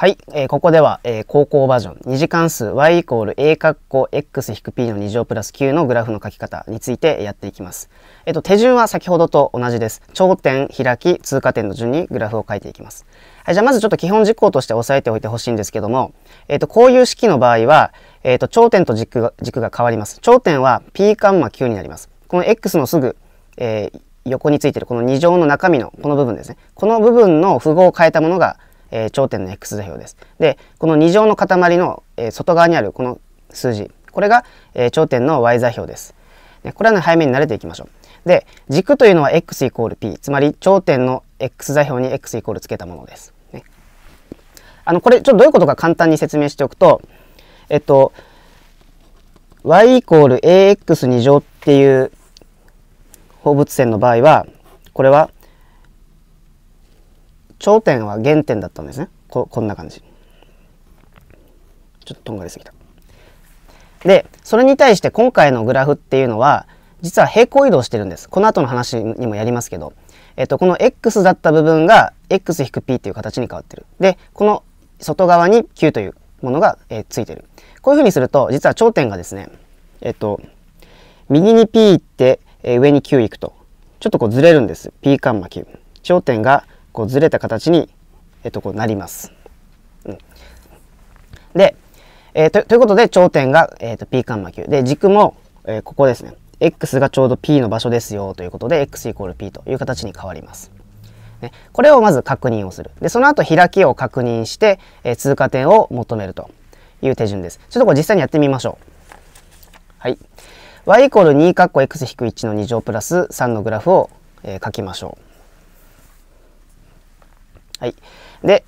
はい、えー、ここでは、えー、高校バージョン2次関数 y イコール a 括弧 x-p の2乗プラス9のグラフの書き方についてやっていきます。えっ、ー、と手順は先ほどと同じです。頂点、開き、通過点の順にグラフを書いていきます。はい、じゃあまずちょっと基本実行として押さえておいてほしいんですけども、えっ、ー、とこういう式の場合は、えっ、と頂点と軸が軸が変わります。頂点は p カンマ9になります。この x のすぐ、え横についてるこの2乗の中身のこの部分ですね。この部分の符号を変えたものがえー、頂点の x 座標です。で、この2乗の塊の、えー、外側にあるこの数字、これが、えー、頂点の y 座標です。ね、これはね、早めに慣れていきましょう。で、軸というのは x イコール p、つまり頂点の x 座標に x イコールつけたものです。ね、あの、これ、ちょっとどういうことか簡単に説明しておくと、えっと、y イコール ax 2乗っていう放物線の場合は、これは頂点は原点だったんですねここんな感じちょっととんがりすぎたでそれに対して今回のグラフっていうのは実は平行移動してるんですこの後の話にもやりますけど、えっと、この x だった部分が x-p っていう形に変わってるでこの外側に q というものが、えー、ついてるこういうふうにすると実は頂点がですねえっと右に p 行って、えー、上に q 行くとちょっとこうずれるんです p カンマ q 頂点がこうずれた形に、えっと、こうなります。うん、で、えーと、ということで頂点が、えーと、とカンマ球で軸も、えー、ここですね x がちょうど P の場所ですよということで x イコール P という形に変わります。ね、これをまず確認をする。で、その後開きを確認して、えー、通過点を求めるという手順です。ちょっとこ実際にやってみましょう。はい。y イコール2括弧 x 引く1の2乗プラス3のグラフを、えー、書きましょう。はい。で、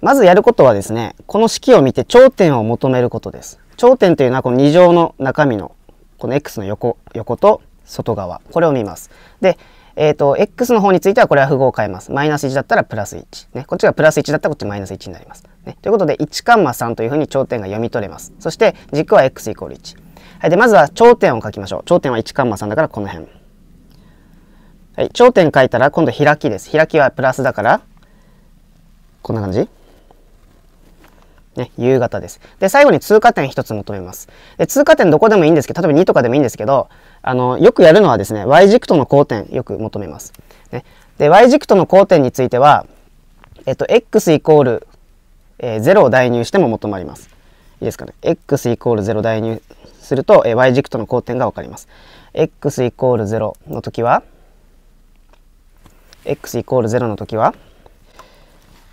まずやることはですね、この式を見て頂点を求めることです。頂点というのはこの2乗の中身のこの x の横、横と外側。これを見ます。で、えっ、ー、と、x の方についてはこれは符号を変えます。マイナス1だったらプラス1。ね、こっちがプラス1だったらこっちマイナス1になります。ね、ということで、1カンマ3というふうに頂点が読み取れます。そして、軸は x イコール1。はい、で、まずは頂点を書きましょう。頂点は1カンマ3だからこの辺。はい、頂点書いたら今度開きです。開きはプラスだからこんな感じね、夕方です。で、最後に通過点一つ求めます。で、通過点どこでもいいんですけど、例えば2とかでもいいんですけど、あの、よくやるのはですね、Y 軸との交点よく求めます。ね、で、Y 軸との交点については、えっと、X イコール、えー、0を代入しても求まります。いいですかね。X イコール0代入すると、えー、Y 軸との交点がわかります。X イコール0の時は、X イコール0の時は、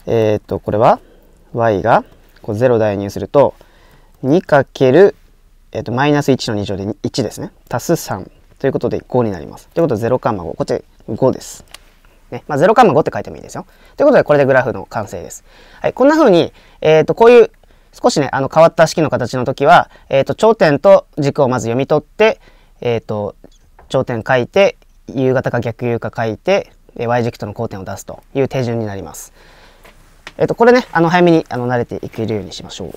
えっ、と、これは y がこう0代入すると 2× えっと、マイナス1の2乗で1ですね。足す3。ということで5になります。ということで0カンマ5。こっち5です。ね。まあ、0カンマ5って書いてもいいですよ。ということで、これでグラフの完成です。はい。こんな風に、えっ、ー、と、こういう少しね、あの、変わった式の形の時は、えっ、ー、と、頂点と軸をまず読み取って、えっ、ー、と、頂点書いて、夕方か逆 U か書いて、Y 軸との交点を出すという手順になります。えっ、と、これね、あの、早めに、あの、慣れていけるようにしましょう。